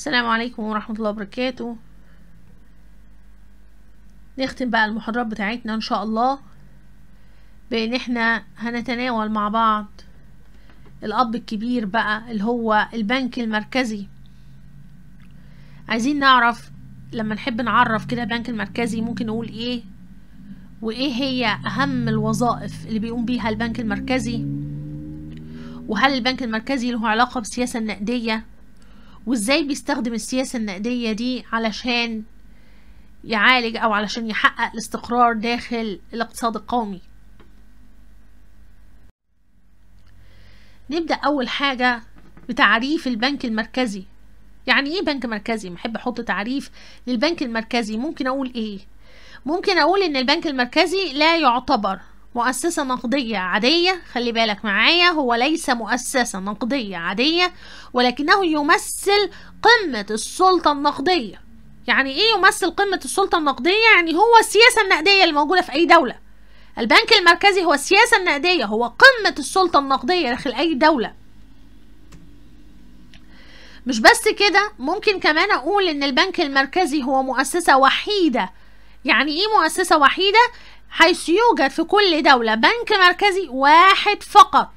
السلام عليكم ورحمة الله وبركاته نختم بقى المحاضرات بتاعتنا ان شاء الله بان احنا هنتناول مع بعض الاب الكبير بقى اللي هو البنك المركزي عايزين نعرف لما نحب نعرف كده البنك المركزي ممكن نقول ايه وايه هي اهم الوظائف اللي بيقوم بيها البنك المركزي وهل البنك المركزي له علاقة بالسياسة النقدية وازاي بيستخدم السياسة النقدية دي علشان يعالج او علشان يحقق الاستقرار داخل الاقتصاد القومي نبدأ اول حاجة بتعريف البنك المركزي يعني ايه بنك مركزي محب احط تعريف للبنك المركزي ممكن اقول ايه ممكن اقول ان البنك المركزي لا يعتبر مؤسسة نقدية عادية خلي بالك معايا هو ليس مؤسسة نقدية عادية ولكنه يمثل قمة السلطة النقدية يعني ايه يمثل قمة السلطة النقدية يعني هو السياسة النقدية اللي موجودة في اي دولة البنك المركزي هو السياسة النقدية هو قمة السلطة النقدية داخل اي دولة مش بس كده ممكن كمان اقول ان البنك المركزي هو مؤسسة وحيدة يعني ايه مؤسسة وحيدة حيث يوجد في كل دولة بنك مركزي واحد فقط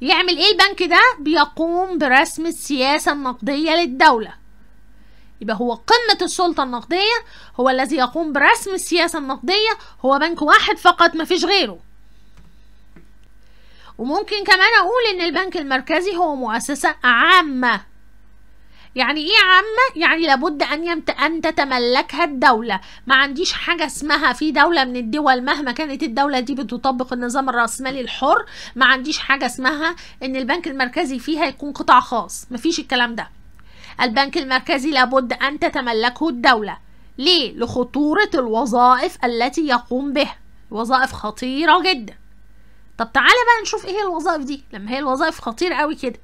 يعمل ايه البنك ده بيقوم برسم السياسة النقدية للدولة يبقى هو قمة السلطة النقدية هو الذي يقوم برسم السياسة النقدية هو بنك واحد فقط مفيش غيره وممكن كمان اقول ان البنك المركزي هو مؤسسة عامة يعني ايه عامة؟ يعني لابد ان يمت ان تتملكها الدولة، ما عنديش حاجة اسمها في دولة من الدول مهما كانت الدولة دي بتطبق النظام الرأسمالي الحر، ما عنديش حاجة اسمها ان البنك المركزي فيها يكون قطاع خاص، مفيش الكلام ده. البنك المركزي لابد ان تتملكه الدولة. ليه؟ لخطورة الوظائف التي يقوم بها، وظائف خطيرة جدا. طب تعالى بقى نشوف ايه هي الوظائف دي، لما هي الوظائف خطيرة قوي كده.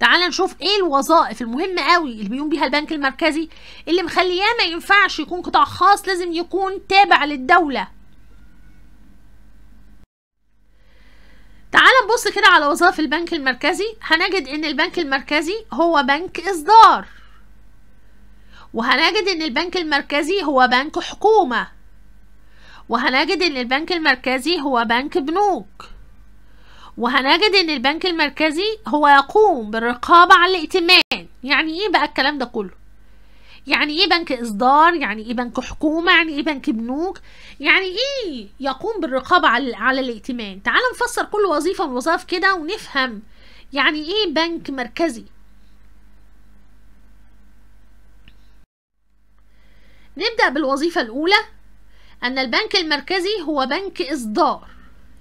تعال نشوف ايه الوظائف المهمه قوي اللي بيقوم بيها البنك المركزي اللي مخلياه ما ينفعش يكون قطاع خاص لازم يكون تابع للدوله تعال نبص كده على وظائف البنك المركزي هنجد ان البنك المركزي هو بنك اصدار وهنجد ان البنك المركزي هو بنك حكومه وهنجد ان البنك المركزي هو بنك بنوك وهنجد ان البنك المركزي هو يقوم بالرقابة على الائتمان يعني ايه بقى الكلام ده كله يعني ايه بنك اصدار يعني ايه بنك حكومة يعني ايه بنك بنوك يعني ايه يقوم بالرقابة على, على الائتمان تعال نفسر كل وظيفة من وظائف كده ونفهم يعني ايه بنك مركزي نبدأ بالوظيفة الأولى أن البنك المركزي هو بنك إصدار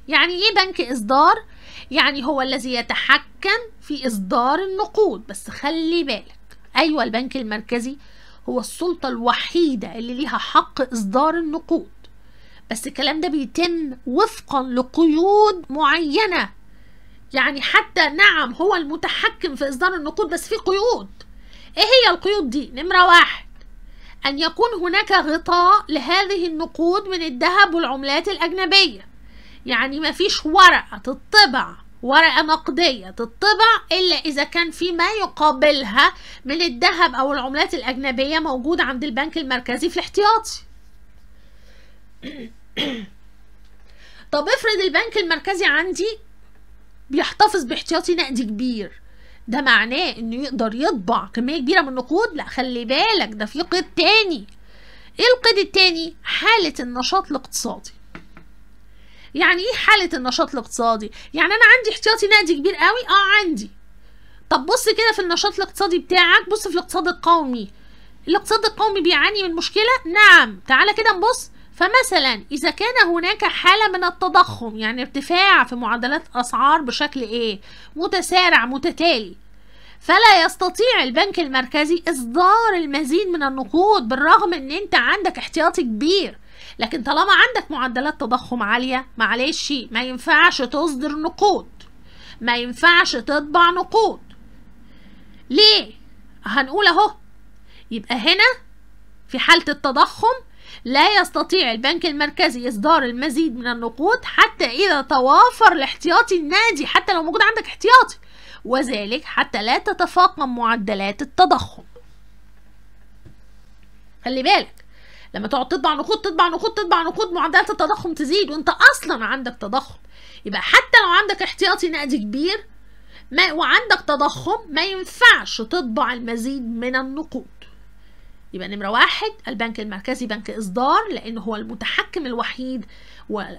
يعني إيه بنك إصدار؟ يعني هو الذي يتحكم في إصدار النقود بس خلي بالك أيوة البنك المركزي هو السلطة الوحيدة اللي ليها حق إصدار النقود بس الكلام ده بيتم وفقا لقيود معينة يعني حتى نعم هو المتحكم في إصدار النقود بس في قيود إيه هي القيود دي؟ نمرة واحد أن يكون هناك غطاء لهذه النقود من الذهب والعملات الأجنبية يعني مفيش ورقة تطبع ورقة نقدية تطبع إلا إذا كان في ما يقابلها من الذهب أو العملات الأجنبية موجود عند البنك المركزي في الاحتياطي طب افرض البنك المركزي عندي بيحتفظ باحتياطي نقدي كبير ده معناه انه يقدر يطبع كميه كبيره من النقود لا خلي بالك ده في قيد تاني ايه القيد التاني حاله النشاط الاقتصادي يعني ايه حاله النشاط الاقتصادي يعني انا عندي احتياطي نقدي كبير قوي اه عندي طب بص كده في النشاط الاقتصادي بتاعك بص في الاقتصاد القومي الاقتصاد القومي بيعاني من مشكله نعم تعالى كده نبص فمثلا إذا كان هناك حالة من التضخم يعني ارتفاع في معدلات أسعار بشكل إيه؟ متسارع متتالي فلا يستطيع البنك المركزي إصدار المزيد من النقود بالرغم إن أنت عندك احتياطي كبير لكن طالما عندك معدلات تضخم عالية معلش ما ينفعش تصدر نقود ما ينفعش تطبع نقود ليه هنقول اهو يبقى هنا في حالة التضخم لا يستطيع البنك المركزي إصدار المزيد من النقود حتى إذا توافر الاحتياطي النادي حتى لو موجود عندك احتياطي وذلك حتى لا تتفاقم معدلات التضخم خلي بالك لما تقعد تطبع نقود تطبع نقود تطبع نقود معدلات التضخم تزيد وانت اصلا عندك تضخم يبقى حتى لو عندك احتياطي نقدي كبير ما وعندك تضخم ما ينفعش تطبع المزيد من النقود يبقى نمرة واحد البنك المركزي بنك إصدار لأن هو المتحكم الوحيد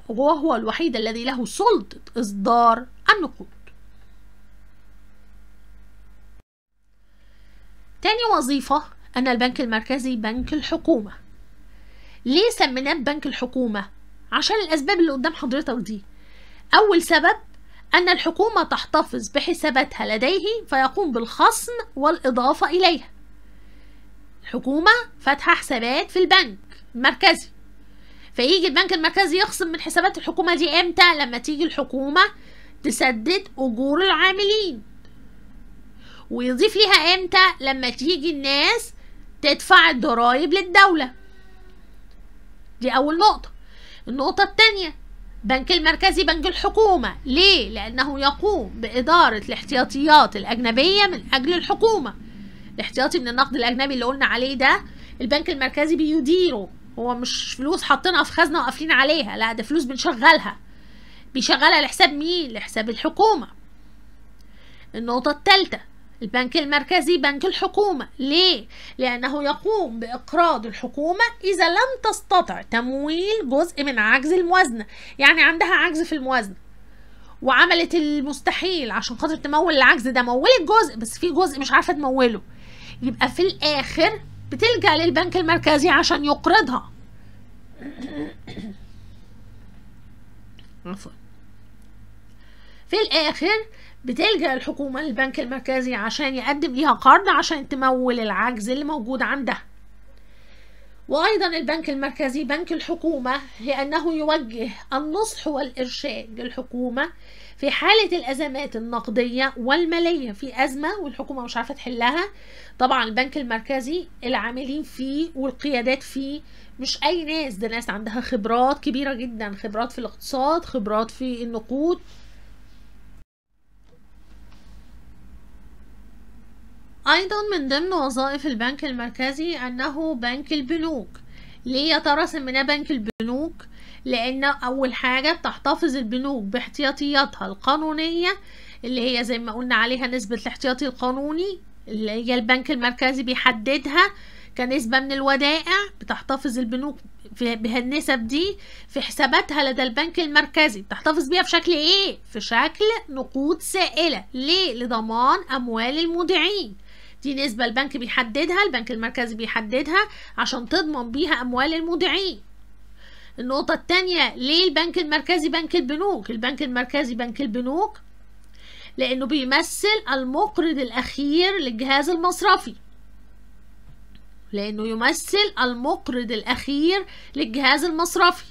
وهو الوحيد الذي له سلطة إصدار النقود تاني وظيفة أن البنك المركزي بنك الحكومة ليه سميناه بنك الحكومة عشان الأسباب اللي قدام حضرتك دي أول سبب أن الحكومة تحتفظ بحساباتها لديه فيقوم بالخصم والإضافة إليها الحكومة فاتحة حسابات في البنك المركزي فيجي البنك المركزي يخصم من حسابات الحكومة دي امتى لما تيجي الحكومة تسدد أجور العاملين ويضيف ليها امتى لما تيجي الناس تدفع الضرايب للدولة دي أول نقطة النقطة التانية بنك المركزي بنك الحكومة ليه؟ لأنه يقوم بإدارة الاحتياطيات الأجنبية من أجل الحكومة الاحتياطي من النقد الأجنبي اللي قلنا عليه ده البنك المركزي بيديره هو مش فلوس حاطينها في خزنة وقافلين عليها لا ده فلوس بنشغلها بيشغلها لحساب مين؟ لحساب الحكومة النقطة التالتة البنك المركزي بنك الحكومة ليه؟ لأنه يقوم بإقراض الحكومة إذا لم تستطع تمويل جزء من عجز الموازنة يعني عندها عجز في الموازنة وعملت المستحيل عشان خاطر تمول العجز ده مولت جزء بس في جزء مش عارفة تموله يبقى في الآخر بتلجأ للبنك المركزي عشان يقرضها عفوا في الآخر بتلجأ الحكومة للبنك المركزي عشان يقدم ليها قرض عشان تمول العجز اللي موجود عندها وأيضا البنك المركزي بنك الحكومة لأنه يوجه النصح والإرشاد للحكومة في حالة الأزمات النقدية والمالية في أزمة والحكومة مش عارفة تحلها طبعا البنك المركزي العاملين فيه والقيادات فيه مش أي ناس ده ناس عندها خبرات كبيرة جدا خبرات في الاقتصاد خبرات في النقود أيضا من ضمن وظائف البنك المركزي أنه بنك البنوك ليه يا ترى سميناه بنك البنوك؟ لأن أول حاجة بتحتفظ البنوك باحتياطياتها القانونية اللي هي زي ما قلنا عليها نسبة الاحتياطي القانوني اللي هي البنك المركزي بيحددها كنسبة من الودائع بتحتفظ البنوك بهالنسب دي في حساباتها لدى البنك المركزي بتحتفظ بيها في شكل ايه؟ في شكل نقود سائلة ليه؟ لضمان أموال المودعين دي نسبة البنك بيحددها البنك المركزي بيحددها عشان تضمن بيها أموال المودعين النقطة التانية ليه البنك المركزي بنك البنوك البنك المركزي بنك البنوك لأنه بيمثل المقرض الأخير للجهاز المصرفي لأنه يمثل المقرض الأخير للجهاز المصرفي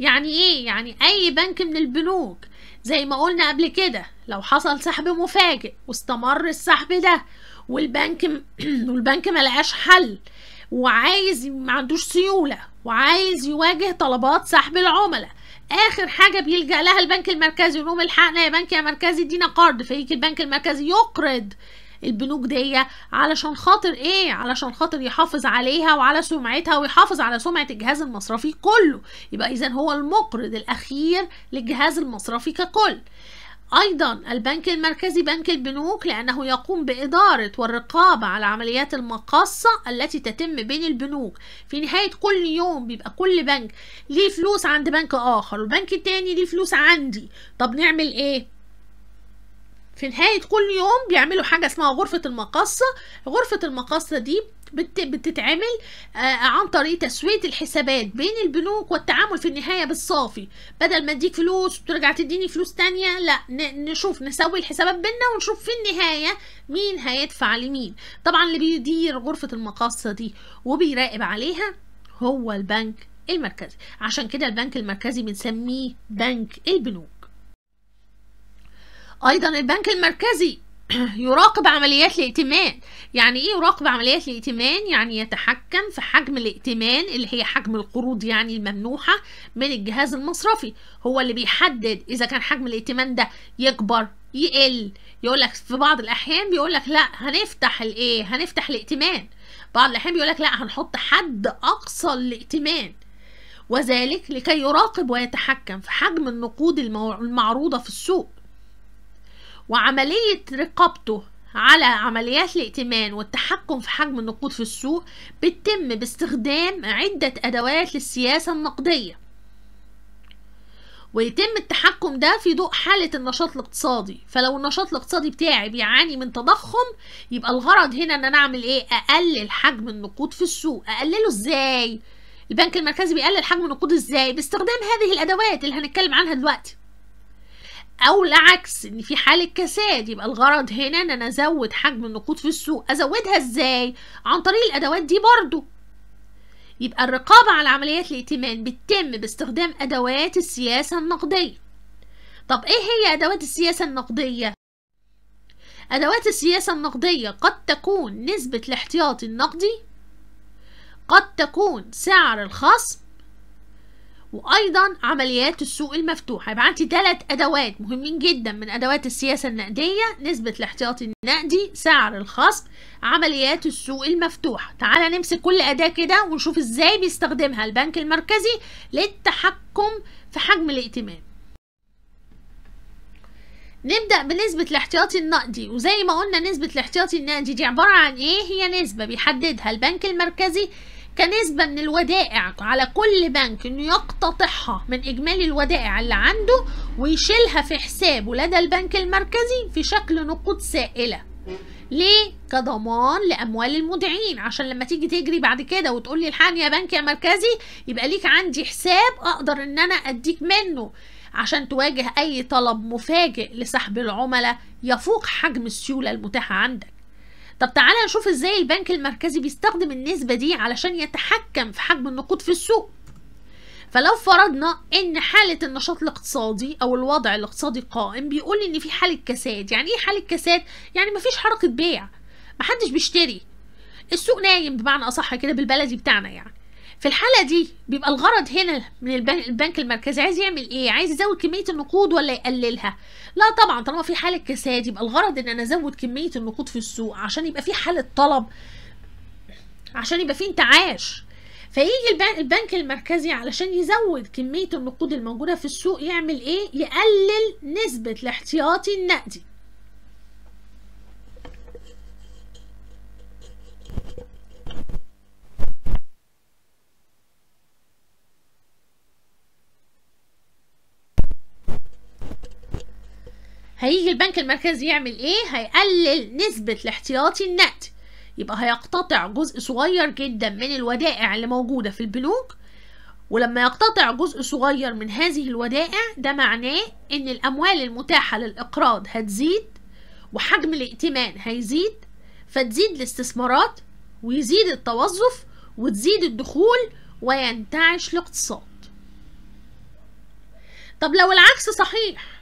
يعني إيه؟ يعني أي بنك من البنوك زي ما قلنا قبل كده لو حصل سحب مفاجئ واستمر السحب ده والبنك والبنك ما لقاش حل وعايز ما عندوش سيوله وعايز يواجه طلبات سحب العملاء اخر حاجه بيلجا لها البنك المركزي لهم الحقنا يا بنك يا مركزي ادينا قرض فيجي البنك المركزي يقرض البنوك دي علشان خاطر ايه علشان خاطر يحافظ عليها وعلى سمعتها ويحافظ على سمعه الجهاز المصرفي كله يبقى اذا هو المقرض الاخير للجهاز المصرفي ككل أيضا البنك المركزي بنك البنوك لأنه يقوم بإدارة والرقابة على عمليات المقاصة التي تتم بين البنوك في نهاية كل يوم بيبقى كل بنك ليه فلوس عند بنك آخر والبنك التاني ليه فلوس عندي طب نعمل إيه؟ في نهاية كل يوم بيعملوا حاجة اسمها غرفة المقاصة غرفة المقاصة دي بت بتتعمل آه، عن طريق تسويه الحسابات بين البنوك والتعامل في النهايه بالصافي بدل ما اديك فلوس وترجع تديني فلوس تانية لا نشوف نسوي الحسابات بيننا ونشوف في النهايه مين هيدفع لمين طبعا اللي بيدير غرفه المقاصه دي وبيراقب عليها هو البنك المركزي عشان كده البنك المركزي بنسميه بنك البنوك ايضا البنك المركزي يراقب عمليات الائتمان يعني ايه يراقب عمليات الائتمان يعني يتحكم في حجم الائتمان اللي هي حجم القروض يعني الممنوحة من الجهاز المصرفي هو اللي بيحدد اذا كان حجم الائتمان ده يكبر يقل يقولك في بعض الاحيان بيقولك لا هنفتح الايه هنفتح الائتمان بعض الاحيان بيقولك لا هنحط حد اقصى الائتمان وذلك لكي يراقب ويتحكم في حجم النقود المعروضة في السوق وعملية رقابته على عمليات الائتمان والتحكم في حجم النقود في السوق بتتم باستخدام عدة أدوات للسياسة النقدية ويتم التحكم ده في ضوء حالة النشاط الاقتصادي فلو النشاط الاقتصادي بتاعي بيعاني من تضخم يبقى الغرض هنا ان انا اعمل ايه اقلل حجم النقود في السوق اقلله ازاي البنك المركزي بيقلل حجم النقود ازاي باستخدام هذه الادوات اللي هنتكلم عنها دلوقتي او العكس ان في حاله كساد يبقى الغرض هنا ان انا ازود حجم النقود في السوق ازودها ازاي عن طريق الادوات دي برضو يبقى الرقابة على عمليات الائتمان بتتم باستخدام أدوات السياسة النقدية طب إيه هي أدوات السياسة النقدية؟ أدوات السياسة النقدية قد تكون نسبة الاحتياطي النقدي قد تكون سعر الخصم وايضا عمليات السوق المفتوح هيبقى عندي ثلاث ادوات مهمين جدا من ادوات السياسه النقديه نسبه الاحتياطي النقدي سعر الخصم عمليات السوق المفتوح تعال نمسك كل اداه كده ونشوف ازاي بيستخدمها البنك المركزي للتحكم في حجم الائتمان نبدأ بنسبة الاحتياطي النقدي وزي ما قلنا نسبة الاحتياطي النقدي دي عبارة عن ايه هي نسبة بيحددها البنك المركزي كنسبة من الودائع على كل بنك انه يقتطعها من اجمالي الودائع اللي عنده ويشيلها في حسابه لدى البنك المركزي في شكل نقود سائلة ليه؟ كضمان لأموال المودعين عشان لما تيجي تجري بعد كده وتقولي الحقني يا بنك يا مركزي يبقى ليك عندي حساب أقدر إن أنا أديك منه عشان تواجه أي طلب مفاجئ لسحب العملاء يفوق حجم السيولة المتاحة عندك طب تعالى نشوف ازاي البنك المركزي بيستخدم النسبة دي علشان يتحكم في حجم النقود في السوق فلو فرضنا ان حالة النشاط الاقتصادي او الوضع الاقتصادي قائم بيقول ان في حالة كساد يعني ايه حالة كساد يعني مفيش حركة بيع محدش بيشتري السوق نايم بمعنى اصح كده بالبلدي بتاعنا يعني في الحالة دي بيبقى الغرض هنا من البنك المركزي عايز يعمل ايه؟ عايز يزود كمية النقود ولا يقللها؟ لا طبعا طالما في حالة كساد يبقى الغرض ان انا ازود كمية النقود في السوق عشان يبقى في حالة طلب عشان يبقى في انتعاش فيجي البنك المركزي علشان يزود كمية النقود الموجودة في السوق يعمل ايه؟ يقلل نسبة الاحتياطي النقدي هيجي البنك المركزي يعمل ايه هيقلل نسبة الاحتياطي النقد يبقى هيقتطع جزء صغير جدا من الودائع اللي موجودة في البنوك ولما يقتطع جزء صغير من هذه الودائع ده معناه ان الاموال المتاحة للاقراض هتزيد وحجم الائتمان هيزيد فتزيد الاستثمارات ويزيد التوظف وتزيد الدخول وينتعش الاقتصاد طب لو العكس صحيح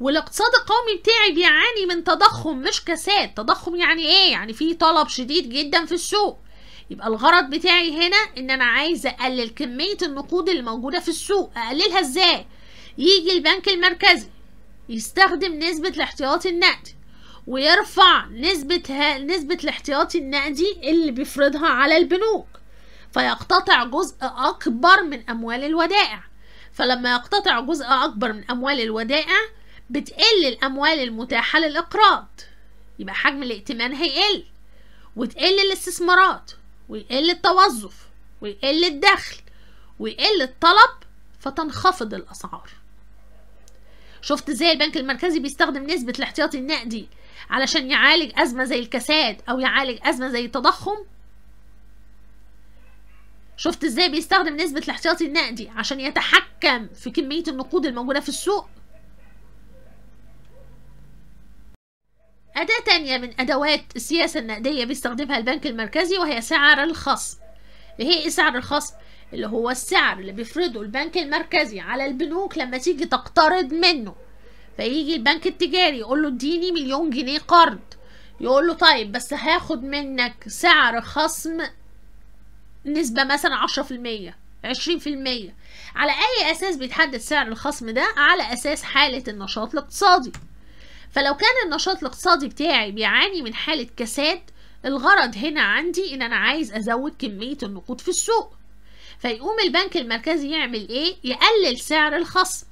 والاقتصاد القومي بتاعي بيعاني من تضخم مش كساد تضخم يعني ايه يعني في طلب شديد جدا في السوق يبقى الغرض بتاعي هنا ان انا عايزه اقلل كميه النقود اللي موجوده في السوق اقللها ازاي يجي البنك المركزي يستخدم نسبه الاحتياطي النقدي ويرفع نسبة ها نسبة الاحتياطي النقدي اللي بيفرضها على البنوك فيقتطع جزء أكبر من أموال الودائع فلما يقتطع جزء أكبر من أموال الودائع بتقل الأموال المتاحة للإقراض يبقى حجم الائتمان هيقل وتقل الاستثمارات ويقل التوظف ويقل الدخل ويقل الطلب فتنخفض الأسعار شفت ازاي البنك المركزي بيستخدم نسبة الاحتياطي النقدي علشان يعالج أزمة زي الكساد أو يعالج أزمة زي التضخم شفت ازاي بيستخدم نسبة الاحتياطي النقدي عشان يتحكم في كمية النقود الموجودة في السوق أداة تانية من أدوات السياسة النقدية بيستخدمها البنك المركزي وهي سعر الخصم اللي هي إيه سعر الخصم؟ اللي هو السعر اللي بيفرضه البنك المركزي على البنوك لما تيجي تقترض منه فيجي البنك التجاري يقول له اديني مليون جنيه قرض يقول له طيب بس هاخد منك سعر خصم نسبة مثلا عشرة في المية عشرين في المية على أي أساس بيتحدد سعر الخصم ده على أساس حالة النشاط الاقتصادي فلو كان النشاط الاقتصادي بتاعي بيعاني من حالة كساد الغرض هنا عندي ان انا عايز ازود كمية النقود في السوق فيقوم البنك المركزي يعمل ايه؟ يقلل سعر الخصم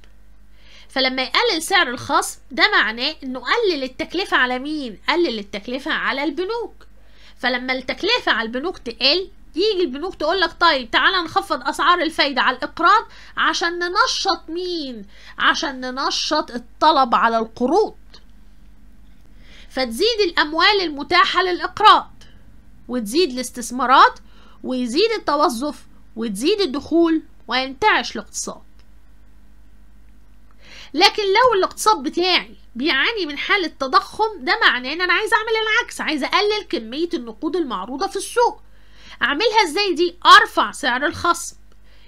فلما يقلل سعر الخصم ده معناه انه قلل التكلفة على مين؟ قلل التكلفة على البنوك فلما التكلفة على البنوك تقل يجي البنوك تقول لك طيب تعالى نخفض اسعار الفايده على الاقراض عشان ننشط مين عشان ننشط الطلب على القروض فتزيد الأموال المتاحة للإقراض وتزيد الاستثمارات ويزيد التوظف وتزيد الدخول وينتعش الاقتصاد لكن لو الاقتصاد بتاعي بيعاني من حالة تضخم ده معناه ان انا عايز اعمل العكس عايز اقلل كمية النقود المعروضة في السوق اعملها ازاي دي ارفع سعر الخصم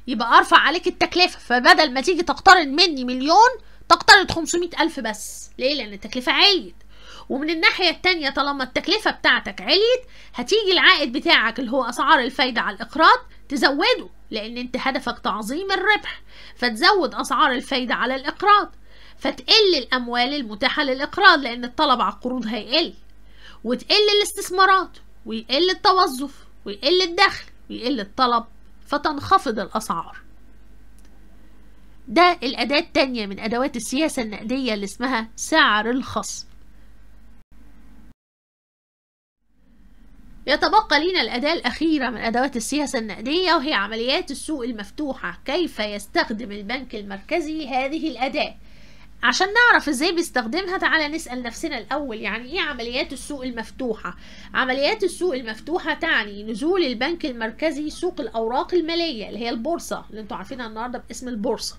يبقى ارفع عليك التكلفة فبدل ما تيجي تقترض مني مليون تقترض 500 الف بس ليه لان التكلفة عالية ومن الناحية التانية طالما التكلفة بتاعتك عليت هتيجي العائد بتاعك اللي هو أسعار الفايدة على الإقراض تزوده لأن أنت هدفك تعظيم الربح فتزود أسعار الفايدة على الإقراض فتقل الأموال المتاحة للإقراض لأن الطلب على القروض هيقل وتقل الاستثمارات ويقل التوظف ويقل الدخل ويقل الطلب فتنخفض الأسعار ده الأداة التانية من أدوات السياسة النقدية اللي اسمها سعر الخصم يتبقى لنا الأداة الأخيرة من أدوات السياسة النقدية وهي عمليات السوق المفتوحة كيف يستخدم البنك المركزي هذه الأداة عشان نعرف ازاي بيستخدمها تعالى نسأل نفسنا الأول يعني ايه عمليات السوق المفتوحة؟ عمليات السوق المفتوحة تعني نزول البنك المركزي سوق الأوراق المالية اللي هي البورصة اللي انتوا عارفينها النهاردة باسم البورصة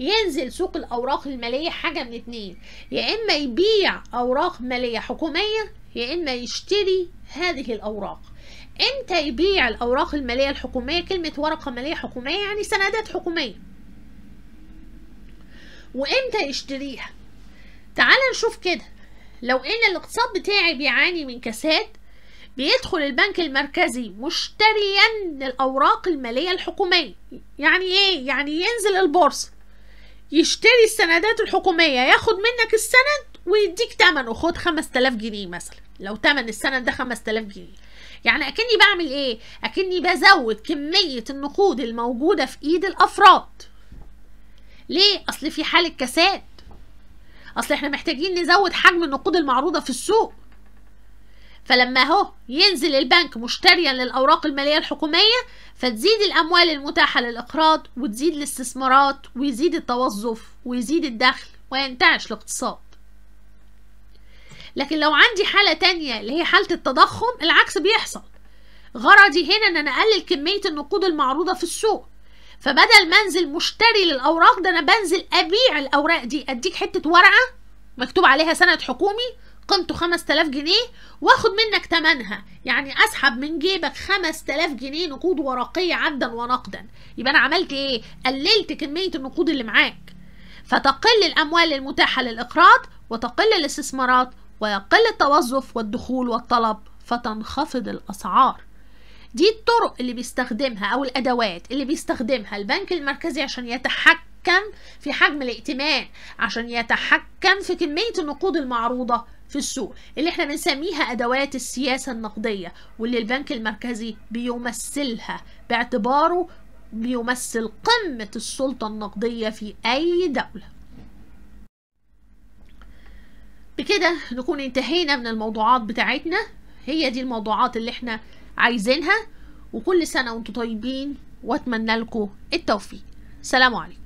ينزل سوق الأوراق المالية حاجة من اتنين يا إما يبيع أوراق مالية حكومية يا إما يشتري هذه الأوراق امتى يبيع الأوراق المالية الحكومية كلمة ورقة مالية حكومية يعني سندات حكومية وامتى يشتريها تعال نشوف كده لو ان الاقتصاد بتاعي بيعاني من كساد بيدخل البنك المركزي مشتريا الاوراق المالية الحكومية يعني ايه؟ يعني ينزل البورصة يشتري السندات الحكومية ياخد منك السند ويديك تمنه خد تلاف جنيه مثلا لو تمن السند ده تلاف جنيه يعني اكني بعمل ايه؟ اكني بزود كمية النقود الموجودة في ايد الافراد ليه اصل في حاله كساد اصل احنا محتاجين نزود حجم النقود المعروضه في السوق فلما اهو ينزل البنك مشتريا للاوراق الماليه الحكوميه فتزيد الاموال المتاحه للاقراض وتزيد الاستثمارات ويزيد التوظف ويزيد الدخل وينتعش الاقتصاد لكن لو عندي حالة تانية اللي هي حالة التضخم العكس بيحصل غرضي هنا ان انا اقلل كمية النقود المعروضة في السوق فبدل ما انزل مشتري للاوراق ده انا بنزل ابيع الاوراق دي اديك حته ورقه مكتوب عليها سند حكومي قيمته 5000 جنيه واخد منك ثمنها يعني اسحب من جيبك 5000 جنيه نقود ورقيه عدا ونقدا يبقى انا عملت ايه قللت كميه النقود اللي معاك فتقل الاموال المتاحه للاقراض وتقل الاستثمارات ويقل التوظف والدخول والطلب فتنخفض الاسعار دي الطرق اللي بيستخدمها او الادوات اللي بيستخدمها البنك المركزي عشان يتحكم في حجم الائتمان عشان يتحكم في كمية النقود المعروضة في السوق اللي احنا بنسميها ادوات السياسة النقدية واللي البنك المركزي بيمثلها باعتباره بيمثل قمة السلطة النقدية في أي دولة بكده نكون انتهينا من الموضوعات بتاعتنا هي دي الموضوعات اللي احنا عايزينها وكل سنة وانتم طيبين واتمنى لكم التوفيق سلام عليكم